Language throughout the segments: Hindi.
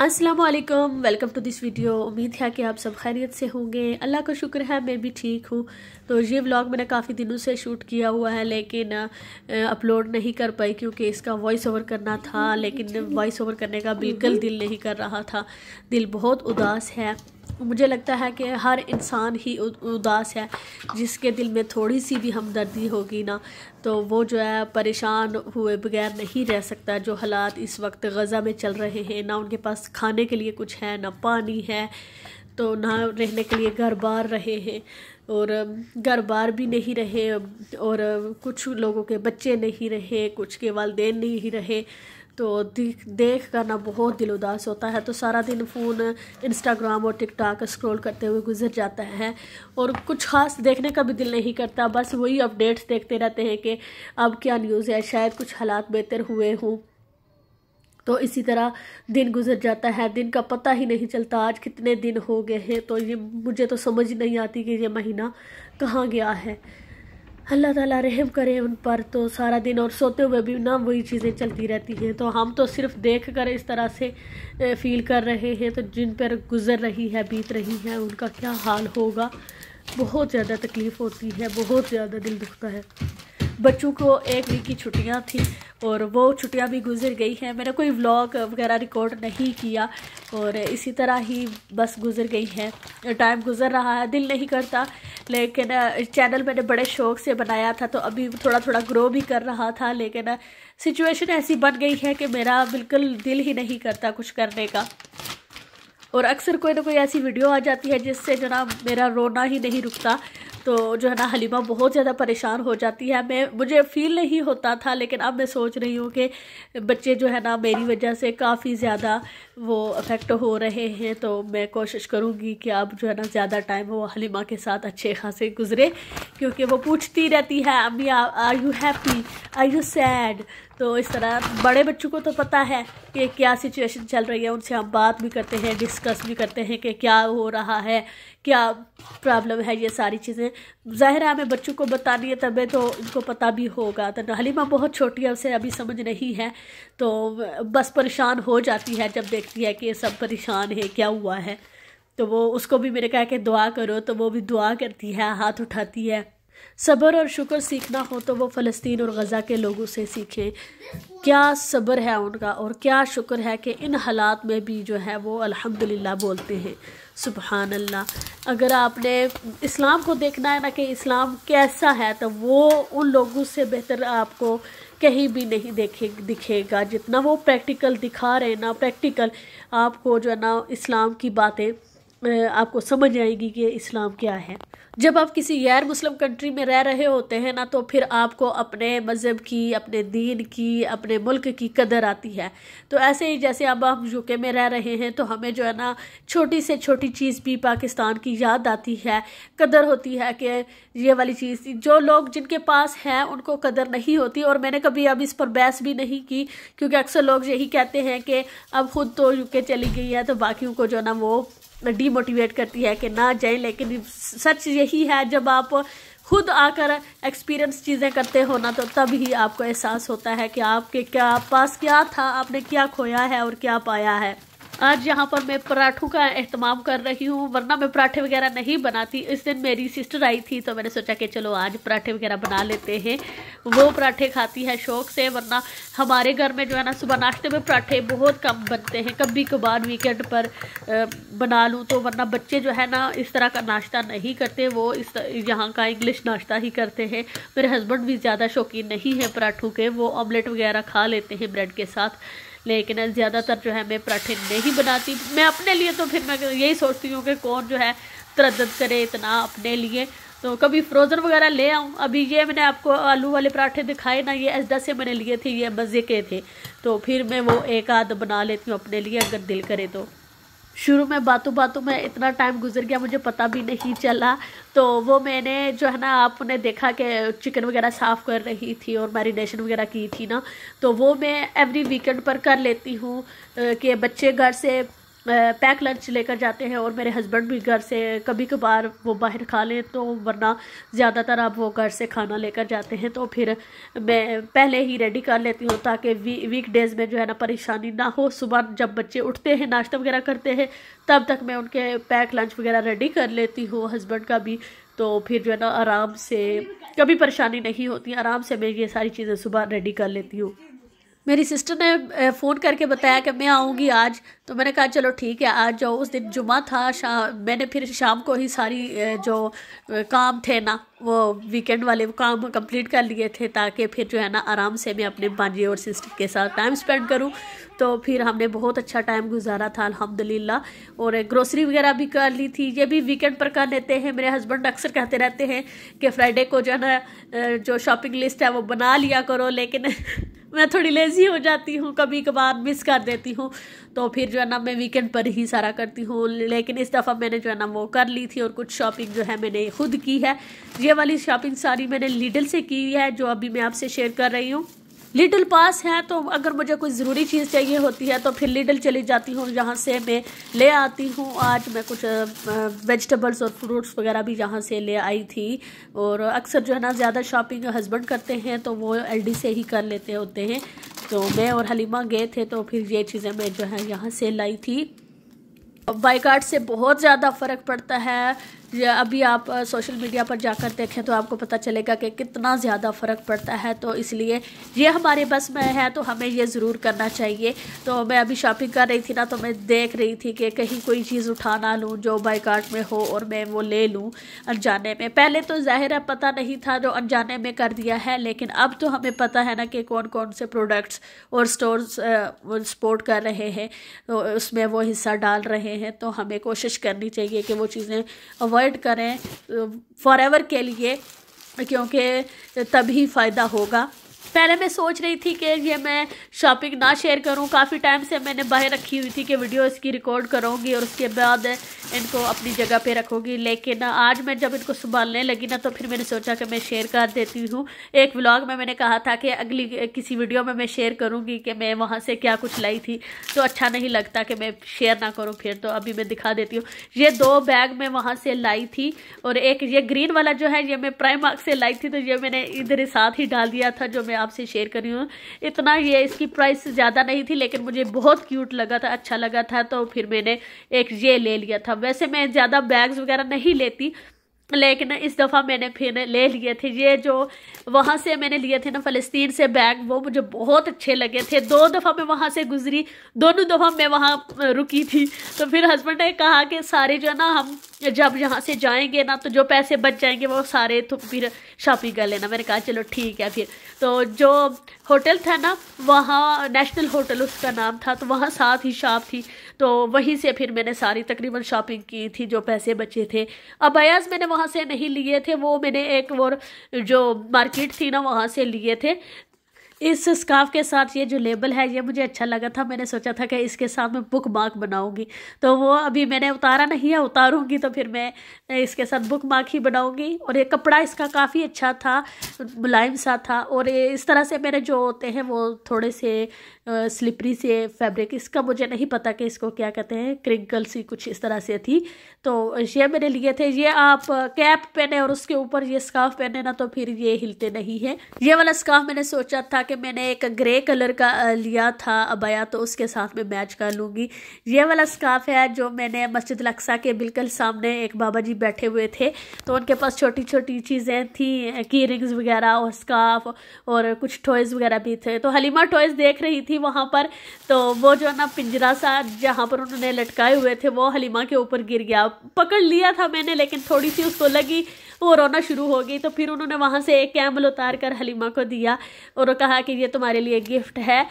Aslam welcome to this video उम्मीद है कि आप सब खैरियत से होंगे अल्लाह का शुक्र है मैं भी ठीक हूँ तो ये व्लॉग मैंने काफ़ी दिनों से शूट किया हुआ है लेकिन अपलोड नहीं कर पाई क्योंकि इसका वॉइस ओवर करना था लेकिन वॉइस ओवर करने का बिल्कुल दिल नहीं कर रहा था दिल बहुत उदास है मुझे लगता है कि हर इंसान ही उदास है जिसके दिल में थोड़ी सी भी हमदर्दी होगी ना तो वो जो है परेशान हुए बगैर नहीं रह सकता जो हालात इस वक्त गज़ा में चल रहे हैं ना उनके पास खाने के लिए कुछ है ना पानी है तो ना रहने के लिए घर बार रहे हैं और घर बार भी नहीं रहे और कुछ लोगों के बच्चे नहीं रहे कुछ के वालदे नहीं रहे तो देख देख कर ना बहुत दिल उदास होता है तो सारा दिन फ़ोन इंस्टाग्राम और टिकटॉक स्क्रॉल करते हुए गुजर जाता है और कुछ खास देखने का भी दिल नहीं करता बस वही अपडेट्स देखते रहते हैं कि अब क्या न्यूज़ है शायद कुछ हालात बेहतर हुए हों तो इसी तरह दिन गुजर जाता है दिन का पता ही नहीं चलता आज कितने दिन हो गए हैं तो ये मुझे तो समझ नहीं आती कि ये महीना कहाँ गया है अल्लाह ताला रहम करे उन पर तो सारा दिन और सोते हुए भी ना वही चीज़ें चलती रहती हैं तो हम तो सिर्फ देख कर इस तरह से फील कर रहे हैं तो जिन पर गुज़र रही है बीत रही हैं उनका क्या हाल होगा बहुत ज़्यादा तकलीफ़ होती है बहुत ज़्यादा दिल दुखता है बच्चों को एक वीक की छुट्टियाँ थी और वो छुट्टियां भी गुजर गई हैं मैंने कोई व्लॉग वगैरह रिकॉर्ड नहीं किया और इसी तरह ही बस गुजर गई हैं टाइम गुजर रहा है दिल नहीं करता लेकिन चैनल मैंने बड़े शौक से बनाया था तो अभी थोड़ा थोड़ा ग्रो भी कर रहा था लेकिन सिचुएशन ऐसी बन गई है कि मेरा बिल्कुल दिल ही नहीं करता कुछ करने का और अक्सर कोई ना कोई ऐसी वीडियो आ जाती है जिससे जना मेरा रोना ही नहीं रुकता तो जो है ना हलीमा बहुत ज़्यादा परेशान हो जाती है मैं मुझे फील नहीं होता था लेकिन अब मैं सोच रही हूँ कि बच्चे जो है ना मेरी वजह से काफ़ी ज़्यादा वो अफेक्ट हो रहे हैं तो मैं कोशिश करूँगी कि अब जो है ना ज़्यादा टाइम वो हलीमा के साथ अच्छे खासे गुजरे क्योंकि वो पूछती रहती है अम्मी are you happy are you sad तो इस तरह बड़े बच्चों को तो पता है कि क्या सिचुएशन चल रही है उनसे हम बात भी करते हैं डिस्कस भी करते हैं कि क्या हो रहा है क्या प्रॉब्लम है ये सारी चीज़ें ज़ाहिर है हमें बच्चों को बतानी है तभी तो उनको पता भी होगा तो हलीमा बहुत छोटी है उसे अभी समझ नहीं है तो बस परेशान हो जाती है जब देखती है कि सब परेशान है क्या हुआ है तो वो उसको भी मैंने कहा कि दुआ करो तो वो भी दुआ करती है हाथ उठाती है सब्र और शुक्र सीखना हो तो वो फ़लस्तीन और गज़ा के लोगों से सीखें क्या सब्र है उनका और क्या शुक्र है कि इन हालात में भी जो है वो अल्हम्दुलिल्लाह बोलते हैं सुबहानल्ला अल्लाह अगर आपने इस्लाम को देखना है ना कि इस्लाम कैसा है तो वो उन लोगों से बेहतर आपको कहीं भी नहीं देखे दिखेगा जितना वो प्रैक्टिकल दिखा रहे ना प्रैक्टिकल आपको जो है ना इस्लाम की बातें आपको समझ आएगी कि इस्लाम क्या है जब आप किसी गैर मुस्लिम कंट्री में रह रहे होते हैं ना तो फिर आपको अपने मज़हब की अपने दीन की अपने मुल्क की कदर आती है तो ऐसे ही जैसे अब हम यूके में रह रहे हैं तो हमें जो है ना छोटी से छोटी चीज़ भी पाकिस्तान की याद आती है कदर होती है कि ये वाली चीज़ जो लोग जिनके पास हैं उनको कदर नहीं होती और मैंने कभी अब इस पर बहस भी नहीं की क्योंकि अक्सर लोग यही कहते हैं कि अब खुद तो यूके चली गई है तो बाकी को जो है ना वो डीमोटिवेट करती है कि ना जाए लेकिन सच यही है जब आप खुद आकर एक्सपीरियंस चीज़ें करते हो ना तो तब ही आपको एहसास होता है कि आपके क्या पास क्या था आपने क्या खोया है और क्या पाया है आज यहाँ पर मैं पराठों का अहतमाम कर रही हूँ वरना मैं पराठे वगैरह नहीं बनाती इस दिन मेरी सिस्टर आई थी तो मैंने सोचा कि चलो आज पराठे वगैरह बना लेते हैं वो पराठे खाती है शौक से वरना हमारे घर में जो है ना सुबह नाश्ते में पराठे बहुत कम बनते हैं कभी कभार वीकेंड पर बना लूँ तो वरना बच्चे जो है ना इस तरह का नाश्ता नहीं करते वो इस यहाँ का इंग्लिश नाश्ता ही करते हैं मेरे हस्बैंड भी ज़्यादा शौकीन नहीं है पराठों के वो ऑमलेट वगैरह खा लेते हैं ब्रेड के साथ लेकिन ज़्यादातर जो है मैं पराठे नहीं बनाती मैं अपने लिए तो फिर मैं यही सोचती हूँ कि कौन जो है तरद करे इतना अपने लिए तो कभी फ्रोज़न वगैरह ले आऊँ अभी ये मैंने आपको आलू वाले पराठे दिखाए ना ये एस से मैंने लिए थे ये मज़े के थे तो फिर मैं वो एक आध बना लेती हूँ अपने लिए अगर दिल करे तो शुरू में बातों बातों में इतना टाइम गुजर गया मुझे पता भी नहीं चला तो वो मैंने जो है ना आपने देखा कि चिकन वगैरह साफ़ कर रही थी और मैरिनेशन वगैरह की थी ना तो वो मैं एवरी वीकेंड पर कर लेती हूँ कि बच्चे घर से पैक लंच लेकर जाते हैं और मेरे हस्बैंड भी घर से कभी कभार वो बाहर खा लें तो वरना ज़्यादातर अब वो घर से खाना लेकर जाते हैं तो फिर मैं पहले ही रेडी कर लेती हूँ ताकि वी, वीक डेज़ में जो है ना परेशानी ना हो सुबह जब बच्चे उठते हैं नाश्ता वगैरह करते हैं तब तक मैं उनके पैक लंच वगैरह रेडी कर लेती हूँ हस्बैंड का भी तो फिर जो है ना आराम से कभी परेशानी नहीं होती आराम से मैं ये सारी चीज़ें सुबह रेडी कर लेती हूँ मेरी सिस्टर ने फ़ोन करके बताया कि मैं आऊँगी आज तो मैंने कहा चलो ठीक है आज जाओ उस दिन जुमा था शाम मैंने फिर शाम को ही सारी जो काम थे ना वो वीकेंड वाले काम कंप्लीट कर लिए थे ताकि फिर जो है ना आराम से मैं अपने भाजी और सिस्टर के साथ टाइम स्पेंड करूँ तो फिर हमने बहुत अच्छा टाइम गुजारा था अलहमदिल्ला और ग्रोसरी वगैरह भी कर ली थी ये भी वीकेंड पर कर लेते हैं मेरे हस्बैंड अक्सर कहते रहते हैं कि फ्राइडे को जो है ना जो शॉपिंग लिस्ट है वो बना लिया करो लेकिन मैं थोड़ी लेज़ी हो जाती हूँ कभी कभार मिस कर देती हूँ तो फिर जो है ना मैं वीकेंड पर ही सारा करती हूँ लेकिन इस दफ़ा मैंने जो है ना वो कर ली थी और कुछ शॉपिंग जो है मैंने खुद की है ये वाली शॉपिंग सारी मैंने लीडल से की है जो अभी मैं आपसे शेयर कर रही हूँ लिटिल पास है तो अगर मुझे कोई ज़रूरी चीज़ चाहिए होती है तो फिर लिटिल चली जाती हूँ जहाँ से मैं ले आती हूँ आज मैं कुछ वेजिटेबल्स और फ्रूट्स वगैरह भी यहाँ से ले आई थी और अक्सर जो है ना ज़्यादा शॉपिंग हस्बैंड करते हैं तो वो डी से ही कर लेते होते हैं तो मैं और हलीमा गए थे तो फिर ये चीज़ें मैं जो है यहाँ से लाई थी बाइकाट से बहुत ज़्यादा फ़र्क पड़ता है या अभी आप सोशल मीडिया पर जाकर देखें तो आपको पता चलेगा कि कितना ज़्यादा फ़र्क पड़ता है तो इसलिए ये हमारे बस में है तो हमें ये ज़रूर करना चाहिए तो मैं अभी शॉपिंग कर रही थी ना तो मैं देख रही थी कि कहीं कोई चीज़ उठा ना लूँ जो बाईकार्ट में हो और मैं वो ले लूँ अनजाने में पहले तो ज़ाहिर है पता नहीं था जो अनजाने में कर दिया है लेकिन अब तो हमें पता है ना कि कौन कौन से प्रोडक्ट्स और स्टोर सपोर्ट कर रहे हैं तो उसमें वो हिस्सा डाल रहे हैं तो हमें कोशिश करनी चाहिए कि वो चीज़ें अवॉइड अवॉइड करें फॉर uh, एवर के लिए क्योंकि तभी फ़ायदा होगा पहले मैं सोच रही थी कि ये मैं शॉपिंग ना शेयर करूं काफ़ी टाइम से मैंने बाहर रखी हुई थी कि वीडियो इसकी रिकॉर्ड करूंगी और उसके बाद इनको अपनी जगह पे रखूंगी लेकिन आज मैं जब इनको संभालने लगी ना तो फिर मैंने सोचा कि मैं शेयर कर देती हूँ एक व्लॉग में मैंने कहा था कि अगली किसी वीडियो में मैं शेयर करूँगी कि मैं वहाँ से क्या कुछ लाई थी तो अच्छा नहीं लगता कि मैं शेयर ना करूँ फिर तो अभी मैं दिखा देती हूँ ये दो बैग मैं वहाँ से लाई थी और एक ये ग्रीन वाला जो है ये मैं प्राइम मार्क से लाई थी तो ये मैंने इधर साथ ही डाल दिया था जो मैं मैं आपसे शेयर कर रही हूँ इतना ये इसकी प्राइस ज़्यादा नहीं थी लेकिन मुझे बहुत क्यूट लगा था अच्छा लगा था तो फिर मैंने एक ये ले लिया था वैसे मैं ज़्यादा बैग्स वगैरह नहीं लेती लेकिन इस दफ़ा मैंने फिर ले लिए थे ये जो वहाँ से मैंने लिए थे ना फ़लस्तीन से बैग वो मुझे बहुत अच्छे लगे थे दो दफ़ा मैं वहाँ से गुज़री दोनों दफ़ा मैं वहाँ रुकी थी तो फिर हस्बैंड ने कहा कि सारे जो है ना हम जब यहाँ से जाएंगे ना तो जो पैसे बच जाएंगे वो सारे तो फिर शॉपिंग कर लेना मैंने कहा चलो ठीक है फिर तो जो होटल था ना वहाँ नेशनल होटल उसका नाम था तो वहाँ साथ ही शॉप थी तो वहीं से फिर मैंने सारी तकरीबन शॉपिंग की थी जो पैसे बचे थे अयाज मैंने वहाँ से नहीं लिए थे वो मैंने एक और जो मार्केट थी ना वहाँ से लिए थे इस स्काफ के साथ ये जो लेबल है ये मुझे अच्छा लगा था मैंने सोचा था कि इसके साथ मैं बुक मार्क बनाऊँगी तो वो अभी मैंने उतारा नहीं है उतारूँगी तो फिर मैं इसके साथ बुक मार्क ही बनाऊँगी और ये कपड़ा इसका काफ़ी अच्छा था मुलायम सा था और ये इस तरह से मेरे जो होते हैं वो थोड़े से स्लिपरी से फैब्रिक इसका मुझे नहीं पता कि इसको क्या कहते हैं क्रिंकल सी कुछ इस तरह से थी तो ये मैंने लिए थे ये आप कैप पहने और उसके ऊपर ये स्काफ पहने ना तो फिर ये हिलते नहीं है ये वाला स्काफ मैंने सोचा था कि कि मैंने एक ग्रे कलर का लिया था अबाया तो उसके साथ में मैच कर लूँगी ये वाला स्काफ है जो मैंने मस्जिद लक्सा के बिल्कुल सामने एक बाबा जी बैठे हुए थे तो उनके पास छोटी छोटी चीज़ें थी की रिंग्स वगैरह और स्काफ और कुछ टॉयज़ वगैरह भी थे तो हलीमा टॉयज़ देख रही थी वहाँ पर तो वो जो है ना पिंजरा सा जहाँ पर उन्होंने लटकाए हुए थे वो हलीमा के ऊपर गिर गया पकड़ लिया था मैंने लेकिन थोड़ी सी उसको लगी वो रोना शुरू हो गई तो फिर उन्होंने वहाँ से एक कैम्बल उतार कर हलीमा को दिया और कहा कि ये तुम्हारे लिए गिफ्ट है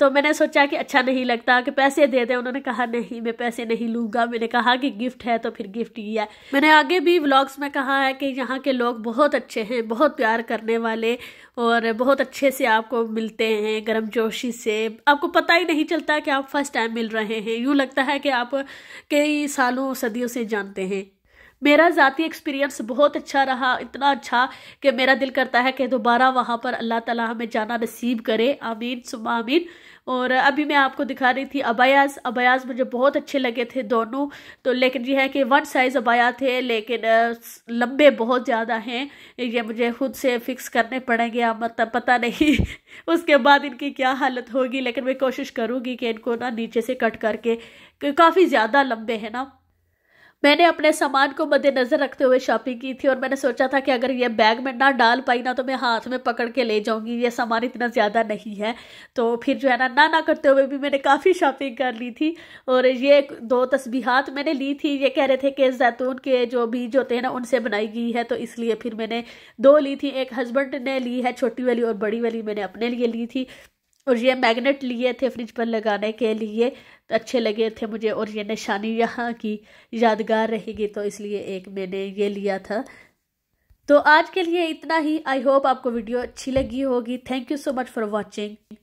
तो मैंने सोचा कि अच्छा नहीं लगता कि पैसे दे दें उन्होंने कहा नहीं मैं पैसे नहीं लूँगा मैंने कहा कि गिफ्ट है तो फिर गिफ्ट ही है मैंने आगे भी व्लॉग्स में कहा है कि यहाँ के लोग बहुत अच्छे हैं बहुत प्यार करने वाले और बहुत अच्छे से आपको मिलते हैं गर्म जोशी से आपको पता ही नहीं चलता कि आप फर्स्ट टाइम मिल रहे हैं यूँ लगता है कि आप कई सालों सदियों से जानते हैं मेरा ज़ाती एक्सपीरियंस बहुत अच्छा रहा इतना अच्छा कि मेरा दिल करता है कि दोबारा वहाँ पर अल्लाह ताला हमें जाना नसीब करे आमीन सुबह आमीन और अभी मैं आपको दिखा रही थी अबायास अबायास मुझे बहुत अच्छे लगे थे दोनों तो लेकिन ये है कि वन साइज़ अबाया थे लेकिन लंबे बहुत ज़्यादा हैं ये मुझे खुद से फ़िक्स करने पड़ेंगे अब मतलब पता नहीं उसके बाद इनकी क्या हालत होगी लेकिन मैं कोशिश करूँगी कि इनको ना नीचे से कट करके काफ़ी ज़्यादा लंबे हैं ना मैंने अपने सामान को मद्देनजर रखते हुए शॉपिंग की थी और मैंने सोचा था कि अगर ये बैग में ना डाल पाई ना तो मैं हाथ में पकड़ के ले जाऊंगी ये सामान इतना ज़्यादा नहीं है तो फिर जो है ना ना ना करते हुए भी मैंने काफ़ी शॉपिंग कर ली थी और ये दो तस्बीहात मैंने ली थी ये कह रहे थे कि जैतून के जो बीज होते हैं ना उनसे बनाई गई है तो इसलिए फिर मैंने दो ली थी एक हस्बैंड ने ली है छोटी वाली और बड़ी वाली मैंने अपने लिए ली थी और ये मैग्नेट लिए थे फ्रिज पर लगाने के लिए तो अच्छे लगे थे मुझे और ये निशानी यहाँ की यादगार रहेगी तो इसलिए एक मैंने ये लिया था तो आज के लिए इतना ही आई होप आपको वीडियो अच्छी लगी होगी thank you so much for watching